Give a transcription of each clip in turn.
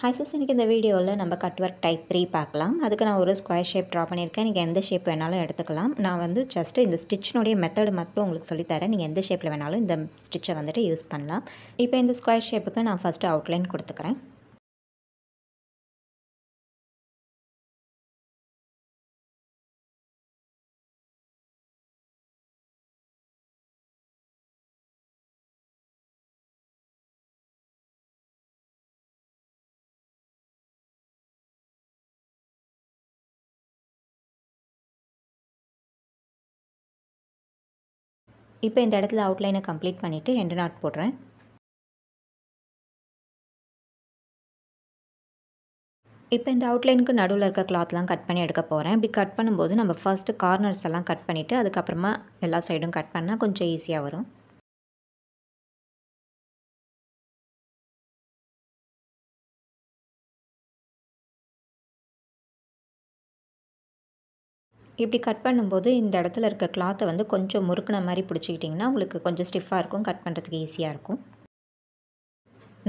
ஹைசஸ் எனக்கு இந்த வீடியோவில் நம்ம கட் ஒர்க் டைப் த்ரீ பார்க்கலாம் அதுக்கு நான் ஒரு ஸ்கொயர் ஷேப் ட்ரா பண்ணியிருக்கேன் நீங்கள் எந்த ஷேப் வேணாலும் எடுத்துக்கலாம் நான் வந்து ஜஸ்ட்டு இந்த ஸ்டிச்சினுடைய மெத்தடு மட்டும் உங்களுக்கு சொல்லித்தரேன் நீங்கள் எந்த ஷேப்பில் வேணாலும் இந்த ஸ்டிச்சை வந்துட்டு யூஸ் பண்ணலாம் இப்போ இந்த ஸ்கொயர் ஷேப்புக்கு நான் ஃபஸ்ட்டு அவுட்லைன் கொடுத்துக்கிறேன் இப்போ இந்த இடத்துல அவுட்லைனை கம்ப்ளீட் பண்ணிவிட்டு எண்டு நாட் போடுறேன் இப்போ இந்த அவுட்லைனுக்கு நடுவில் இருக்க கிளாத்லாம் கட் பண்ணி எடுக்க போகிறேன் இப்படி கட் பண்ணும்போது நம்ம ஃபஸ்ட்டு கார்னர்ஸ் எல்லாம் கட் பண்ணிவிட்டு அதுக்கப்புறமா எல்லா சைடும் கட் பண்ணால் கொஞ்சம் ஈஸியாக வரும் இப்படி கட் பண்ணும்போது இந்த இடத்துல இருக்க கிளாத்தை வந்து கொஞ்சம் முறுக்கின மாதிரி பிடிச்சிக்கிட்டிங்கன்னா உங்களுக்கு கொஞ்சம் ஸ்டிஃபாக இருக்கும் கட் பண்ணுறதுக்கு ஈஸியாக இருக்கும்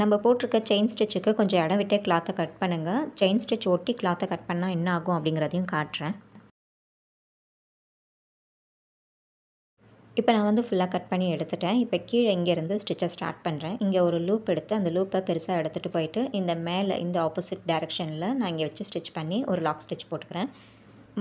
நம்ம போட்டிருக்க செயின் ஸ்டிச்சுக்கு கொஞ்சம் இடம் விட்டே கிளாத்தை கட் பண்ணுங்கள் செயின் ஸ்டிச் ஒட்டி கிளாத்தை கட் பண்ணால் என்ன ஆகும் அப்படிங்கிறதையும் காட்டுறேன் இப்போ நான் வந்து ஃபுல்லாக கட் பண்ணி எடுத்துட்டேன் இப்போ கீழே இங்கேருந்து ஸ்டிச்சை ஸ்டார்ட் பண்ணுறேன் இங்கே ஒரு லூப் எடுத்து அந்த லூப்பை பெருசாக எடுத்துகிட்டு போயிட்டு இந்த மேலே இந்த ஆப்போசிட் டேரெக்ஷனில் நான் இங்கே வச்சு ஸ்டிச் பண்ணி ஒரு லாக் ஸ்டிச் போட்டுக்கிறேன்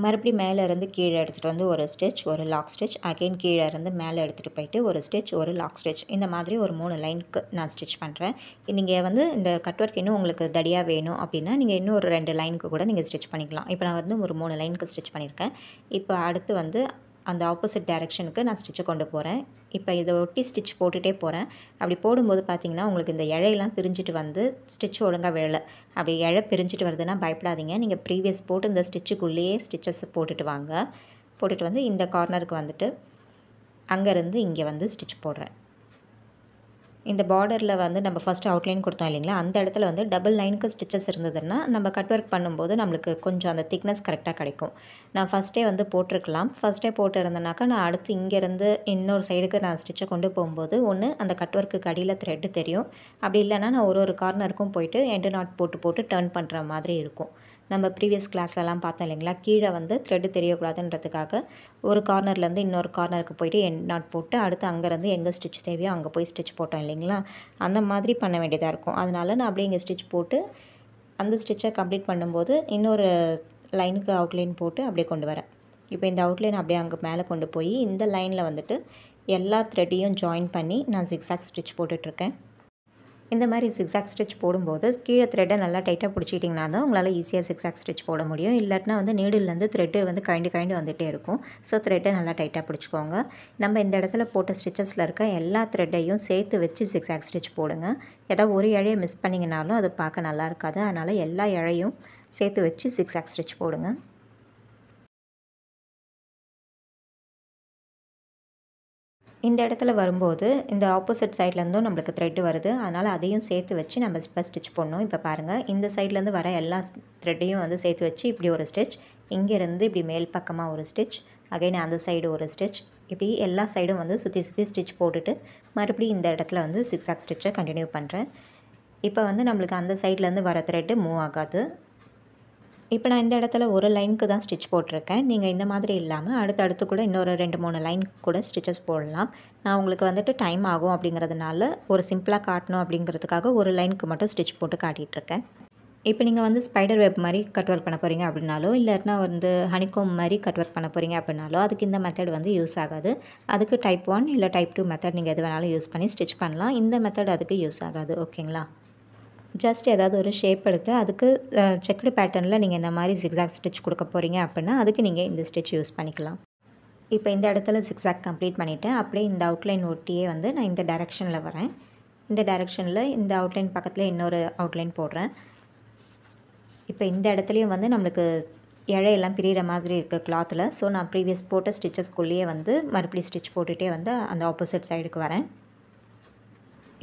மறுபடியும் மேலே இருந்து கீழே எடுத்துகிட்டு வந்து ஒரு ஸ்டிச் ஒரு லாக் ஸ்டிச் அகெயின் கீழே இருந்து மேலே எடுத்துகிட்டு போயிட்டு ஒரு ஸ்டிச் ஒரு லாக் ஸ்டிச் இந்த மாதிரி ஒரு மூணு லைனுக்கு நான் ஸ்டிச் பண்ணுறேன் நீங்கள் வந்து இந்த கட் ஒர்க் இன்னும் உங்களுக்கு தடியாக வேணும் அப்படின்னா நீங்கள் இன்னும் ஒரு ரெண்டு லைனுக்கு கூட நீங்கள் ஸ்டிச் பண்ணிக்கலாம் இப்போ நான் வந்து ஒரு மூணு லைனுக்கு ஸ்டிச் பண்ணியிருக்கேன் இப்போ அடுத்து வந்து அந்த ஆப்போசிட் டேரெக்ஷனுக்கு நான் ஸ்டிச்சை கொண்டு போகிறேன் இப்போ இதை ஒட்டி ஸ்டிச் போட்டுகிட்டே போகிறேன் அப்படி போடும்போது பார்த்திங்கன்னா உங்களுக்கு இந்த இழையெல்லாம் பிரிஞ்சுட்டு வந்து ஸ்டிச் ஒழுங்காக விழலை அப்படி இழை பிரிஞ்சுட்டு வருதுன்னா பயப்படாதீங்க நீங்கள் ப்ரீவியஸ் போட்டு இந்த ஸ்டிச்சுக்குள்ளேயே ஸ்டிச்சஸ் போட்டுட்டு வாங்க போட்டுட்டு வந்து இந்த கார்னருக்கு வந்துட்டு அங்கேருந்து இங்கே வந்து ஸ்டிச் போடுறேன் இந்த பார்டரில் வந்து நம்ம ஃபஸ்ட்டு அவுட்லைன் கொடுத்தோம் இல்லைங்களா அந்த இடத்துல வந்து டபுள் லைனுக்கு ஸ்டிச்சஸ் இருந்ததுன்னா நம்ம கட் ஒர்க் பண்ணும்போது நம்மளுக்கு கொஞ்சம் அந்த திக்னஸ் கரெக்டாக கிடைக்கும் நான் ஃபஸ்ட்டே வந்து போட்டிருக்கலாம் ஃபஸ்ட்டே போட்டுருந்தேனாக்கா நான் அடுத்து இங்கேருந்து இன்னொரு சைடுக்கு நான் ஸ்டிச்சை கொண்டு போகும்போது ஒன்று அந்த கட் ஒர்க்குக்கு அடியில் த்ரெட்டு தெரியும் அப்படி இல்லைனா நான் ஒரு ஒரு கார்னருக்கும் போயிட்டு எண்டு நாட் போட்டு போட்டு டேர்ன் பண்ணுற மாதிரி இருக்கும் நம்ம ப்ரீவியஸ் கிளாஸ்லலாம் பார்த்தோம் இல்லைங்களா கீழே வந்து த்ரெட்டு தெரியக்கூடாதுன்றதுக்காக ஒரு கார்னர்லேருந்து இன்னொரு கார்னருக்கு போயிட்டு என் நாட் போட்டு அடுத்து அங்கேருந்து எங்கே ஸ்டிச் தேவையோ அங்கே போய் ஸ்டிச் போட்டோம் இல்லைங்களா அந்த மாதிரி பண்ண வேண்டியதாக இருக்கும் அதனால் நான் அப்படியே இங்கே ஸ்டிச் போட்டு அந்த ஸ்டிச்சை கம்ப்ளீட் பண்ணும்போது இன்னொரு லைனுக்கு அவுட்லைன் போட்டு அப்படியே கொண்டு வரேன் இப்போ இந்த அவுட்லைன் அப்படியே அங்கே மேலே கொண்டு போய் இந்த லைனில் வந்துட்டு எல்லா த்ரெட்டையும் ஜாயின் பண்ணி நான் சிக்ஸாக் ஸ்டிச் போட்டுட்ருக்கேன் இந்த மாதிரி சிக்ஸாக் ஸ்டிச் போடும்போது கீழே த்ரெட்டை நல்லா டைட்டாக பிடிச்சிட்டிங்கன்னா தான் உங்களால் ஈஸியாக சிக்ஸாக் ஸ்டிச் போட முடியும் இல்லாட்டினா வந்து நீடுலேருந்து த்ரெட்டு வந்து கைண்டு கண்டு வந்துகிட்டே இருக்கும் ஸோ த்ரெட்டை நல்லா டைட்டாக பிடிச்சிக்கோங்க நம்ம இந்த இடத்துல போட்ட ஸ்டிச்சஸில் இருக்க எல்லா த்ரெட்டையும் சேர்த்து வச்சு சிக்ஸாக் ஸ்டிச் போடுங்க ஏதாவது ஒரு இழையை மிஸ் பண்ணிங்கனாலும் அது பார்க்க நல்லா இருக்காது அதனால் எல்லா இழையும் சேர்த்து வச்சு சிக்ஸாக் ஸ்டிச் போடுங்க இந்த இடத்துல வரும்போது இந்த ஆப்போசிட் சைட்லேருந்தும் நம்மளுக்கு த்ரெட்டு வருது அதனால் அதையும் சேர்த்து வச்சு நம்ம இப்போ ஸ்டிச் பண்ணோம் இப்போ பாருங்கள் இந்த சைட்லேருந்து வர எல்லா த்ரெட்டையும் வந்து சேர்த்து வச்சு இப்படி ஒரு ஸ்டிச் இங்கேருந்து இப்படி மேல் பக்கமாக ஒரு ஸ்டிச் அகைன் அந்த சைடு ஒரு ஸ்டிச் இப்படி எல்லா சைடும் வந்து சுற்றி சுற்றி ஸ்டிச் போட்டுட்டு மறுபடியும் இந்த இடத்துல வந்து சிக்ஸ் ஆக் ஸ்டிச்சை கண்டினியூ பண்ணுறேன் இப்போ வந்து நம்மளுக்கு அந்த சைட்லேருந்து வர த்ரெட்டு மூவ் ஆகாது இப்போ நான் இந்த இடத்துல ஒரு லைனுக்கு தான் ஸ்டிச் போட்டிருக்கேன் நீங்கள் இந்த மாதிரி இல்லாமல் அடுத்தடுத்து கூட இன்னொரு ரெண்டு மூணு லைன் கூட ஸ்டிச்சஸ் போடலாம் நான் உங்களுக்கு வந்துட்டு டைம் ஆகும் அப்படிங்கிறதுனால ஒரு சிம்பிளாக காட்டணும் அப்படிங்கிறதுக்காக ஒரு லைனுக்கு மட்டும் ஸ்டிச் போட்டு காட்டிகிட்ருக்கேன் இப்போ நீங்கள் வந்து ஸ்பைடர் வெப் மாதிரி கட் ஒர்க் பண்ண போகிறீங்க அப்படின்னாலோ இல்லைன்னா வந்து ஹனிகோம் மாதிரி கட் ஒர்க் பண்ண போகிறீங்க அப்படின்னாலோ அதுக்கு இந்த மெத்தட் வந்து யூஸ் ஆகாது அதுக்கு டைப் ஒன் இல்லை டைப் டூ மெத்தட் நீங்கள் எது வேணாலும் யூஸ் பண்ணி ஸ்டிச் பண்ணலாம் இந்த மெத்தட் அதுக்கு யூஸ் ஆகாது ஓகேங்களா ஜஸ்ட் ஏதாவது ஒரு ஷேப் எடுத்து அதுக்கு செக்குடு பேட்டர்னில் நீங்கள் இந்த மாதிரி சிக்ஸாக் ஸ்டிச் கொடுக்க போகிறீங்க அப்படின்னா அதுக்கு நீங்கள் இந்த ஸ்டிச் யூஸ் பண்ணிக்கலாம் இப்போ இந்த இடத்துல சிக்ஸாக் கம்ப்ளீட் பண்ணிவிட்டேன் அப்படியே இந்த அவுட்லைன் ஒட்டியே வந்து நான் இந்த டேரெக்ஷனில் வரேன் இந்த டேரெக்ஷனில் இந்த அவுட்லைன் பக்கத்தில் இன்னொரு அவுட்லைன் போடுறேன் இப்போ இந்த இடத்துலையும் வந்து நம்மளுக்கு இழையெல்லாம் பிரிகிற மாதிரி இருக்குது கிளாத்தில் ஸோ நான் ப்ரீவியஸ் போட்ட ஸ்டிச்சஸ்குள்ளேயே வந்து மறுபடியும் ஸ்டிச் போட்டுகிட்டே வந்து அந்த ஆப்போசிட் சைடுக்கு வரேன்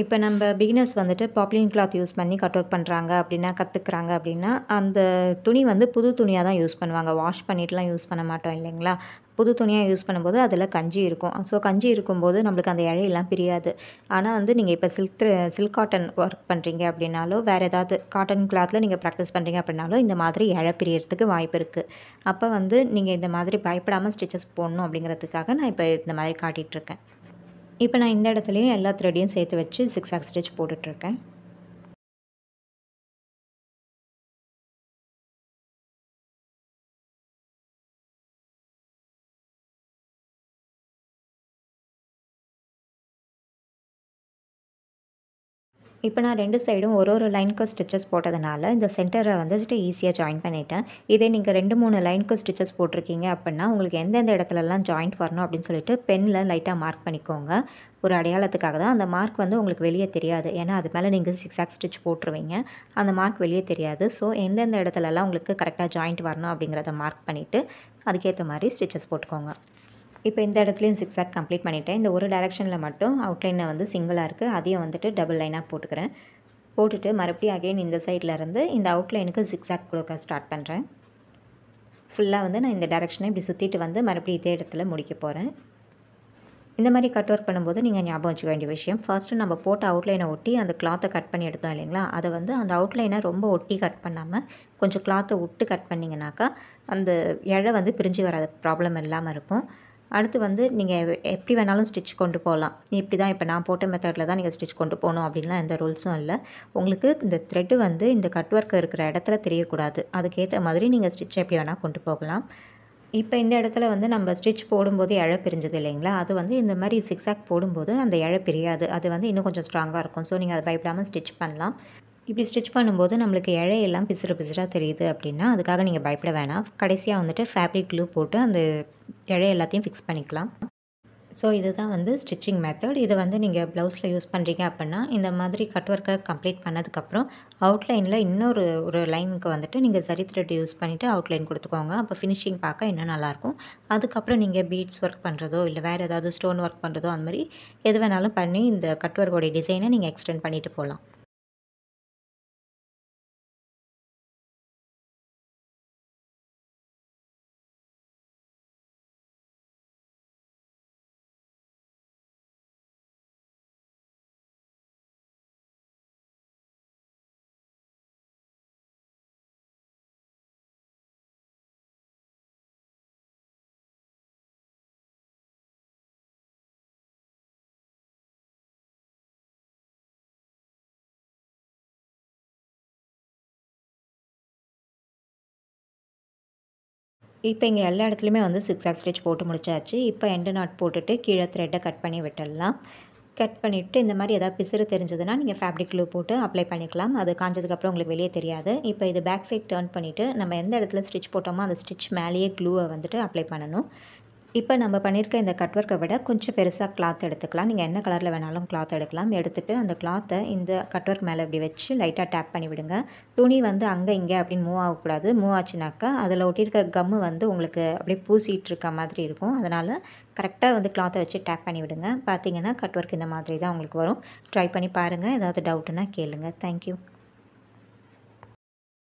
இப்போ நம்ம பிகினர்ஸ் வந்துட்டு பாப்ளின் கிளாத் யூஸ் பண்ணி கட் அவுட் பண்ணுறாங்க அப்படின்னா கற்றுக்குறாங்க அப்படின்னா அந்த துணி வந்து புது துணியாக தான் யூஸ் பண்ணுவாங்க வாஷ் பண்ணிட்டுலாம் யூஸ் பண்ண மாட்டோம் இல்லைங்களா புது துணியாக யூஸ் பண்ணும்போது அதில் கஞ்சி இருக்கும் ஸோ கஞ்சி இருக்கும்போது நம்மளுக்கு அந்த இழையெல்லாம் பிரியாது ஆனால் வந்து நீங்கள் இப்போ சில்க் சில்க் காட்டன் ஒர்க் பண்ணுறீங்க அப்படின்னாலோ வேறு ஏதாவது காட்டன் கிளாத்தில் நீங்கள் ப்ராக்டிஸ் பண்ணுறீங்க அப்படின்னாலும் இந்த மாதிரி இழை பிரியறதுக்கு வாய்ப்பு இருக்குது அப்போ வந்து நீங்கள் இந்த மாதிரி பயப்படாமல் ஸ்டிச்சஸ் போடணும் அப்படிங்கிறதுக்காக நான் இப்போ இந்த மாதிரி காட்டிகிட்ருக்கேன் இப்போ நான் இந்த இடத்துலையும் எல்லா த்ரெடியும் சேர்த்து வச்சு சிக்ஸ் ஆக் ஸ்டிச் போட்டுட்ருக்கேன் இப்போ நான் ரெண்டு சைடும் ஒரு ஒரு லைனுக்கு ஸ்டிச்சஸ் போட்டதுனால இந்த சென்டரை வந்துட்டு ஈஸியாக ஜாயின் பண்ணிட்டேன் இதே நீங்கள் ரெண்டு மூணு லைனுக்கு ஸ்டிச்சஸ் போட்டிருக்கீங்க அப்படின்னா உங்களுக்கு எந்தெந்த இடத்துலலாம் ஜாயிண்ட் வரணும் அப்படின்னு சொல்லிட்டு பெனில் லைட்டாக மார்க் பண்ணிக்கோங்க ஒரு அடையாளத்துக்காக தான் அந்த மார்க் வந்து உங்களுக்கு வெளியே தெரியாது ஏன்னா அது மேலே நீங்கள் சிக்ஸாக் ஸ்டிச் போட்டுருவீங்க அந்த மார்க் வெளியே தெரியாது ஸோ எந்தெந்த இடத்துலலாம் உங்களுக்கு கரெக்டாக ஜாயிண்ட் வரணும் அப்படிங்கிறத மார்க் பண்ணிவிட்டு அதுக்கேற்ற மாதிரி ஸ்டிச்சஸ் போட்டுக்கோங்க இப்போ இந்த இடத்துலையும் சிக்ஸாக் கம்ப்ளீட் பண்ணிவிட்டேன் இந்த ஒரு டேரக்ஷனில் மட்டும் அவுட்லைனில் வந்து சிங்கிளாக இருக்குது அதையும் வந்துட்டு டபுள் லைனாக போட்டுக்கிறேன் போட்டுட்டு மறுபடியும் அகெயின் இந்த சைடில் இருந்து இந்த அவுட்லைனுக்கு ஜிக்ஸாக் கொடுக்க ஸ்டார்ட் பண்ணுறேன் ஃபுல்லாக வந்து நான் இந்த டேரக்ஷனை இப்படி சுற்றிட்டு வந்து மறுபடியும் இதே இடத்துல முடிக்க போகிறேன் இந்த மாதிரி கட் ஒர்க் பண்ணும்போது நீங்கள் ஞாபகம் வச்சுக்க வேண்டிய விஷயம் ஃபஸ்ட்டு நம்ம போட்ட அவுட்லைனை ஒட்டி அந்த கிளாத்தை கட் பண்ணி எடுத்தோம் இல்லைங்களா அதை வந்து அந்த அவுட்லைனை ரொம்ப ஒட்டி கட் பண்ணாமல் கொஞ்சம் கிளாத்தை விட்டு கட் பண்ணிங்கனாக்கா அந்த இழை வந்து பிரிஞ்சு வராத ப்ராப்ளம் இல்லாமல் இருக்கும் அடுத்து வந்து நீங்கள் எப்படி வேணாலும் ஸ்டிச் கொண்டு போகலாம் இப்படி தான் இப்போ நான் போட்ட மெத்தடில் தான் நீங்கள் ஸ்டிச் கொண்டு போகணும் அப்படின்லாம் எந்த ரூல்ஸும் இல்லை உங்களுக்கு இந்த த்ரெட்டு வந்து இந்த கட் ஒர்க் இருக்கிற இடத்துல தெரியக்கூடாது அதுக்கேற்ற மாதிரி நீங்கள் ஸ்டிச் எப்படி வேணால் கொண்டு போகலாம் இப்போ இந்த இடத்துல வந்து நம்ம ஸ்டிச் போடும்போது இழை பிரிஞ்சது இல்லைங்களா அது வந்து இந்த மாதிரி சிக்ஸாக் போடும்போது அந்த இழை பிரியாது அது வந்து இன்னும் கொஞ்சம் ஸ்ட்ராங்காக இருக்கும் ஸோ நீங்கள் அதை பயப்படாமல் ஸ்டிச் பண்ணலாம் இப்படி ஸ்டிச் பண்ணும்போது நம்மளுக்கு இழையெல்லாம் பிசுறு பிசுறாக தெரியுது அப்படின்னா அதுக்காக நீங்கள் பயப்பட வேணாம் கடைசியாக வந்துட்டு ஃபேப்ரிக் க்ளூ போட்டு அந்த இழை எல்லாத்தையும் ஃபிக்ஸ் பண்ணிக்கலாம் ஸோ இதுதான் வந்து ஸ்டிச்சிங் மெத்தட் இதை வந்து நீங்கள் ப்ளவுஸில் யூஸ் பண்ணுறீங்க அப்படின்னா இந்த மாதிரி கட் ஒர்க்கை கம்ப்ளீட் பண்ணதுக்கப்புறம் அவுட்லைனில் இன்னொரு ஒரு லைனுக்கு வந்துட்டு நீங்கள் சரி த்ரெட் யூஸ் பண்ணிவிட்டு அவுட்லைன் கொடுத்துக்கோங்க அப்போ ஃபினிஷிங் பார்க்க இன்னும் நல்லாயிருக்கும் அதுக்கப்புறம் நீங்கள் பீட்ஸ் ஒர்க் பண்ணுறதோ இல்லை வேறு ஏதாவது ஸ்டோன் ஒர்க் பண்ணுறதோ அந்த மாதிரி எது வேணாலும் பண்ணி இந்த கட் ஒர்க்கோடைய டிசைனை நீங்கள் எக்ஸ்டெண்ட் பண்ணிவிட்டு போகலாம் இப்போ இங்கே எல்லா இடத்துலையுமே வந்து சிக்ஸ் ஆக் ஸ்டிச் போட்டு முடிச்சாச்சு இப்போ எண்டு நாட் போட்டுட்டு கீழே த்ரெட்டை கட் பண்ணி விட்டுடலாம் கட் பண்ணிவிட்டு இந்த மாதிரி எதாவது பிசுறு தெரிஞ்சதுன்னா நீங்கள் ஃபேப்ரிக் க்ளூ போட்டு அப்ளை பண்ணிக்கலாம் அது காஞ்சதுக்கப்புறம் உங்களுக்கு வெளியே தெரியாது இப்போ இது பேக் சைட் டேர்ன் பண்ணிவிட்டு நம்ம எந்த இடத்துல ஸ்டிச் போட்டோமோ அந்த ஸ்டிச் மேலேயே க்ளூவை வந்துட்டு அப்ளை பண்ணணும் இப்போ நம்ம பண்ணியிருக்க இந்த கட் ஒர்க்கை விட கொஞ்சம் பெருசாக கிளாத் எடுத்துக்கலாம் நீங்கள் என்ன கலரில் வேணாலும் கிளாத் எடுக்கலாம் எடுத்துகிட்டு அந்த கிளாத்தை இந்த கட் ஒர்க் மேலே இப்படி வச்சு லைட்டாக டேப் பண்ணி விடுங்க துணி வந்து அங்கே இங்கே அப்படின்னு மூவ் ஆகக்கூடாது மூவ் ஆச்சுனாக்கா அதில் ஒட்டியிருக்க கம்மு வந்து உங்களுக்கு அப்படியே பூசிகிட்டு இருக்க மாதிரி இருக்கும் அதனால் கரெக்டாக வந்து கிளாத்தை வச்சு டேப் பண்ணி விடுங்க பார்த்தீங்கன்னா கட் ஒர்க் இந்த மாதிரி தான் உங்களுக்கு வரும் ட்ரை பண்ணி பாருங்கள் ஏதாவது டவுட்டுன்னா கேளுங்கள் தேங்க்யூ